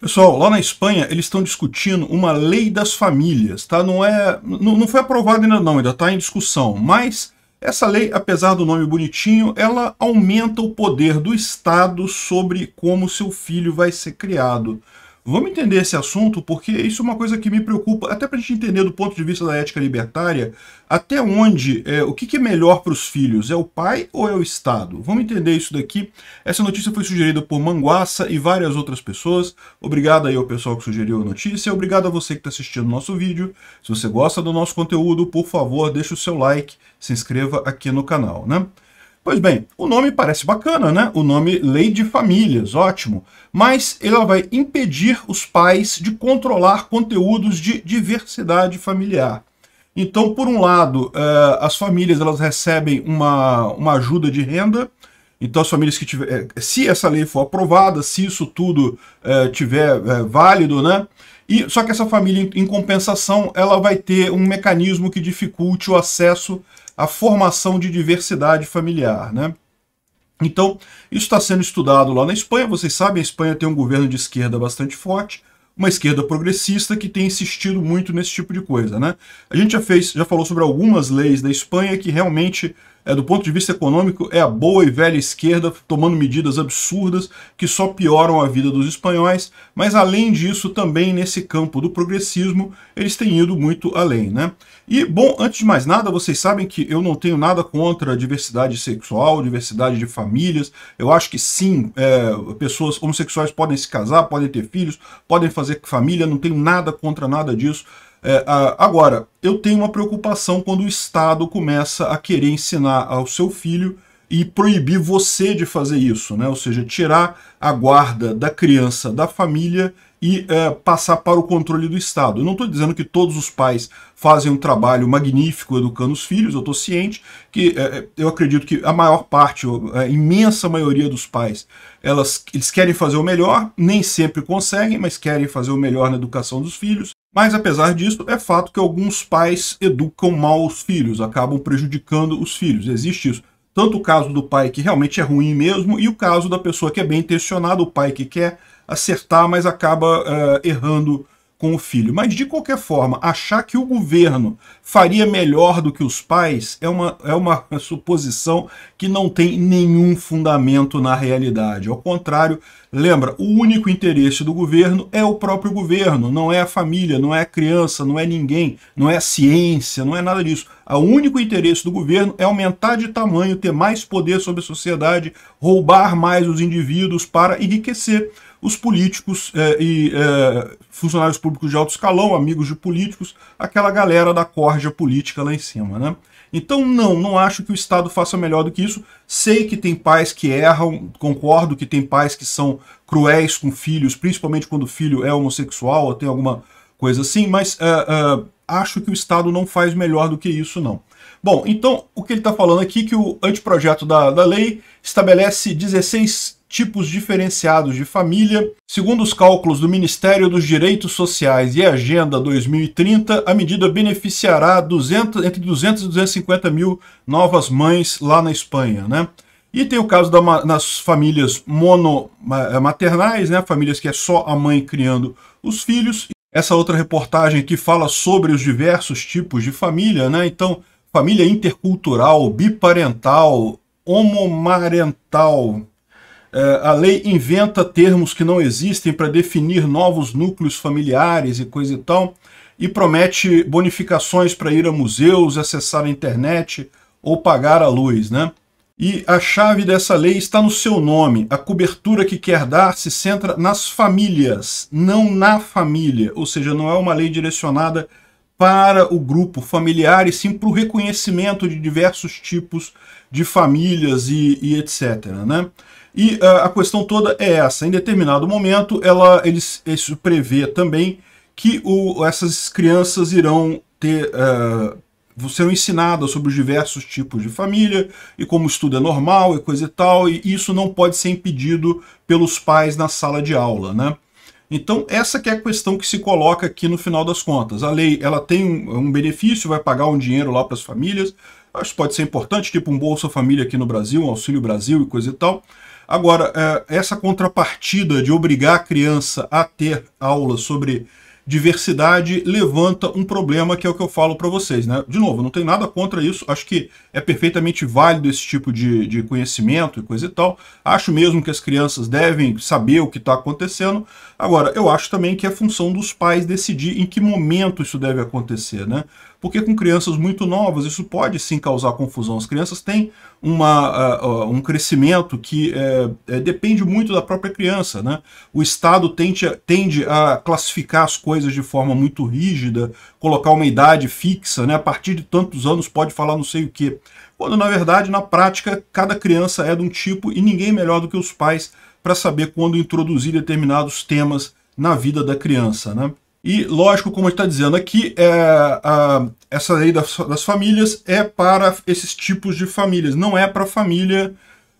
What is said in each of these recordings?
Pessoal, lá na Espanha eles estão discutindo uma lei das famílias, tá? Não é, não, não foi aprovada ainda não, ainda está em discussão, mas essa lei, apesar do nome bonitinho, ela aumenta o poder do Estado sobre como seu filho vai ser criado. Vamos entender esse assunto, porque isso é uma coisa que me preocupa, até para a gente entender do ponto de vista da ética libertária, até onde, é, o que, que é melhor para os filhos, é o pai ou é o Estado? Vamos entender isso daqui. Essa notícia foi sugerida por Manguaça e várias outras pessoas. Obrigado aí ao pessoal que sugeriu a notícia, obrigado a você que está assistindo o nosso vídeo. Se você gosta do nosso conteúdo, por favor, deixe o seu like, se inscreva aqui no canal, né? Pois bem, o nome parece bacana, né? O nome Lei de Famílias, ótimo. Mas ela vai impedir os pais de controlar conteúdos de diversidade familiar. Então, por um lado, eh, as famílias elas recebem uma, uma ajuda de renda. Então, as famílias que tiver, eh, se essa lei for aprovada, se isso tudo eh, tiver válido, né? E, só que essa família, em compensação, ela vai ter um mecanismo que dificulte o acesso a formação de diversidade familiar, né? Então, isso está sendo estudado lá na Espanha. Vocês sabem, a Espanha tem um governo de esquerda bastante forte, uma esquerda progressista que tem insistido muito nesse tipo de coisa, né? A gente já fez, já falou sobre algumas leis da Espanha que realmente é, do ponto de vista econômico, é a boa e velha esquerda tomando medidas absurdas que só pioram a vida dos espanhóis, mas além disso, também nesse campo do progressismo, eles têm ido muito além. Né? E, bom, antes de mais nada, vocês sabem que eu não tenho nada contra a diversidade sexual, diversidade de famílias. Eu acho que sim, é, pessoas homossexuais podem se casar, podem ter filhos, podem fazer família, não tenho nada contra nada disso. É, a, agora, eu tenho uma preocupação quando o Estado começa a querer ensinar ao seu filho e proibir você de fazer isso, né? ou seja, tirar a guarda da criança da família e é, passar para o controle do Estado. Eu não estou dizendo que todos os pais fazem um trabalho magnífico educando os filhos, eu estou ciente que é, é, eu acredito que a maior parte, é, a imensa maioria dos pais, elas, eles querem fazer o melhor, nem sempre conseguem, mas querem fazer o melhor na educação dos filhos. Mas apesar disso, é fato que alguns pais educam mal os filhos, acabam prejudicando os filhos. Existe isso. Tanto o caso do pai que realmente é ruim mesmo, e o caso da pessoa que é bem intencionada, o pai que quer acertar, mas acaba uh, errando com o filho. Mas, de qualquer forma, achar que o governo faria melhor do que os pais é uma, é uma suposição que não tem nenhum fundamento na realidade. Ao contrário, lembra, o único interesse do governo é o próprio governo, não é a família, não é a criança, não é ninguém, não é a ciência, não é nada disso. O único interesse do governo é aumentar de tamanho, ter mais poder sobre a sociedade, roubar mais os indivíduos para enriquecer os políticos é, e é, funcionários públicos de alto escalão, amigos de políticos, aquela galera da corja política lá em cima, né? Então, não, não acho que o Estado faça melhor do que isso. Sei que tem pais que erram, concordo que tem pais que são cruéis com filhos, principalmente quando o filho é homossexual ou tem alguma coisa assim, mas uh, uh, acho que o Estado não faz melhor do que isso, não. Bom, então, o que ele está falando aqui é que o anteprojeto da, da lei estabelece 16 tipos diferenciados de família. Segundo os cálculos do Ministério dos Direitos Sociais e Agenda 2030, a medida beneficiará 200, entre 200 e 250 mil novas mães lá na Espanha, né? E tem o caso das famílias monomaternais, eh, né? Famílias que é só a mãe criando os filhos. Essa outra reportagem que fala sobre os diversos tipos de família, né? Então, família intercultural, biparental, homomarental, eh, a lei inventa termos que não existem para definir novos núcleos familiares e coisa e tal, e promete bonificações para ir a museus, acessar a internet ou pagar a luz, né? E a chave dessa lei está no seu nome. A cobertura que quer dar se centra nas famílias, não na família. Ou seja, não é uma lei direcionada para o grupo familiar, e sim para o reconhecimento de diversos tipos de famílias e, e etc. Né? E uh, a questão toda é essa. Em determinado momento, ela, eles, isso prevê também que o, essas crianças irão ter. Uh, serão ensinadas sobre os diversos tipos de família e como estudo é normal e coisa e tal, e isso não pode ser impedido pelos pais na sala de aula, né? Então, essa que é a questão que se coloca aqui no final das contas. A lei ela tem um, um benefício, vai pagar um dinheiro lá para as famílias. Acho que pode ser importante, tipo um Bolsa Família aqui no Brasil, um Auxílio Brasil e coisa e tal. Agora, é, essa contrapartida de obrigar a criança a ter aula sobre diversidade levanta um problema que é o que eu falo para vocês, né? De novo, não tem nada contra isso, acho que é perfeitamente válido esse tipo de, de conhecimento e coisa e tal. Acho mesmo que as crianças devem saber o que está acontecendo. Agora, eu acho também que é função dos pais decidir em que momento isso deve acontecer, né? Porque com crianças muito novas isso pode sim causar confusão. As crianças têm uma, uh, uh, um crescimento que uh, depende muito da própria criança, né? O Estado tende a, tende a classificar as coisas de forma muito rígida, colocar uma idade fixa, né? A partir de tantos anos pode falar não sei o que. Quando na verdade, na prática, cada criança é de um tipo e ninguém melhor do que os pais para saber quando introduzir determinados temas na vida da criança. Né? E, lógico, como a gente está dizendo aqui, é, a, essa lei das, das, famílias é para esses tipos de famílias, não é para a família,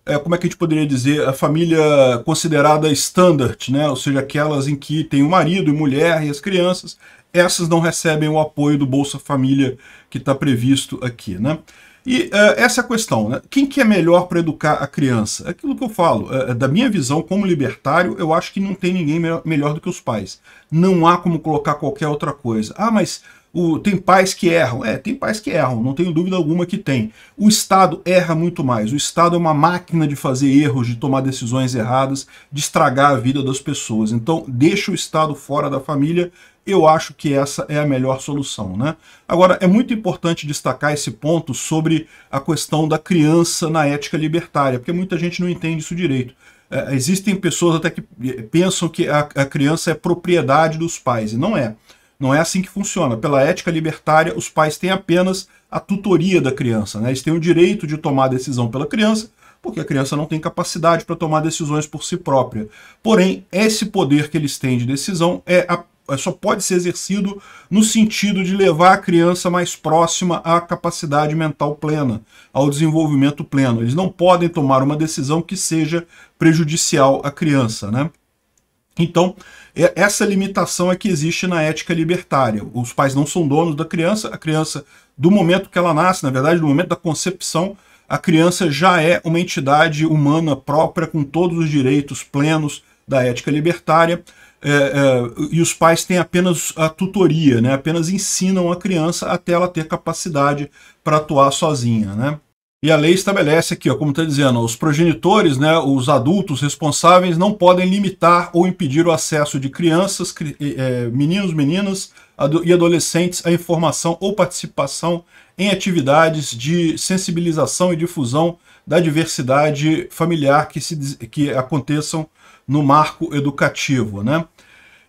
é, como é que a gente poderia dizer, a família considerada standard, né? ou seja, aquelas em que tem o marido e mulher e as crianças, essas não recebem o apoio do Bolsa Família que está previsto aqui. Né? E uh, essa é a questão, né? Quem que é melhor para educar a criança? É aquilo que eu falo, uh, da minha visão como libertário, eu acho que não tem ninguém me melhor do que os pais. Não há como colocar qualquer outra coisa. Ah, mas o, tem pais que erram. É, tem pais que erram, não tenho dúvida alguma que tem. O Estado erra muito mais. O Estado é uma máquina de fazer erros, de tomar decisões erradas, de estragar a vida das pessoas. Então, deixa o Estado fora da família eu acho que essa é a melhor solução. Né? Agora, é muito importante destacar esse ponto sobre a questão da criança na ética libertária, porque muita gente não entende isso direito. É, existem pessoas até que eh, pensam que a, a criança é propriedade dos pais, e não é. Não é assim que funciona. Pela ética libertária, os pais têm apenas a tutoria da criança. Né? Eles têm o direito de tomar decisão pela criança, porque a criança não tem capacidade para tomar decisões por si própria. Porém, esse poder que eles têm de decisão é, é, só pode ser exercido no sentido de levar a criança mais próxima à capacidade mental plena, ao desenvolvimento pleno. Eles não podem tomar uma decisão que seja prejudicial à criança, né? Então, é, essa limitação é que existe na ética libertária. Os pais não são donos da criança, a criança, do momento que ela nasce, na verdade, do momento da concepção, a criança já é uma entidade humana própria, com todos os direitos plenos da ética libertária é, é, e os pais têm apenas a tutoria, né? apenas ensinam a criança até ela ter capacidade para atuar sozinha. Né? E a lei estabelece aqui, ó, como está dizendo, os progenitores, né, os adultos responsáveis, não podem limitar ou impedir o acesso de crianças, cri é, meninos, meninas e adolescentes à informação ou participação em atividades de sensibilização e difusão da diversidade familiar que, se, que aconteçam no marco educativo, né?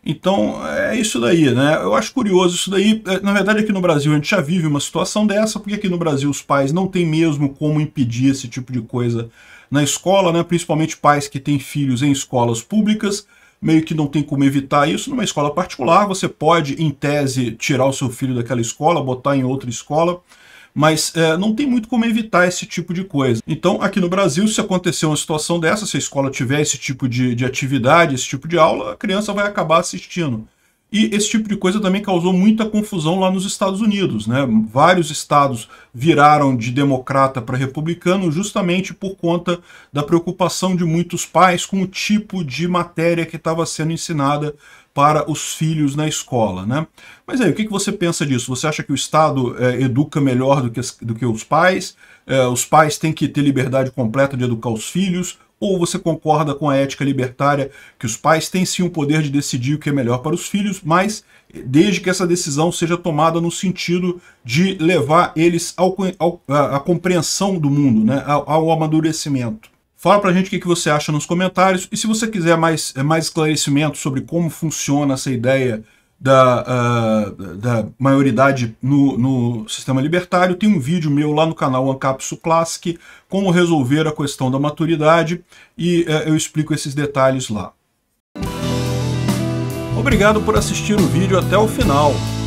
Então, é isso daí, né? Eu acho curioso isso daí. É, na verdade, aqui no Brasil a gente já vive uma situação dessa, porque aqui no Brasil os pais não têm mesmo como impedir esse tipo de coisa na escola, né? Principalmente pais que têm filhos em escolas públicas, meio que não tem como evitar isso. Numa escola particular, você pode, em tese, tirar o seu filho daquela escola, botar em outra escola, mas é, não tem muito como evitar esse tipo de coisa. Então, aqui no Brasil, se acontecer uma situação dessa, se a escola tiver esse tipo de, de atividade, esse tipo de aula, a criança vai acabar assistindo. E esse tipo de coisa também causou muita confusão lá nos Estados Unidos. Né? Vários estados viraram de democrata para republicano justamente por conta da preocupação de muitos pais com o tipo de matéria que estava sendo ensinada para os filhos na escola. Né? Mas aí, o que, que você pensa disso? Você acha que o Estado é, educa melhor do que, do que os pais? É, os pais têm que ter liberdade completa de educar os filhos? Ou você concorda com a ética libertária que os pais têm sim o poder de decidir o que é melhor para os filhos, mas desde que essa decisão seja tomada no sentido de levar eles ao, ao, à, à compreensão do mundo, né, ao, ao amadurecimento? Fala pra gente o que você acha nos comentários e se você quiser mais, eh, mais esclarecimento sobre como funciona essa ideia da, uh, da maioridade no, no, sistema libertário, tem um vídeo meu lá no canal Ancapsu Classic, como resolver a questão da maturidade e uh, eu explico esses detalhes lá. Obrigado por assistir o vídeo até o final.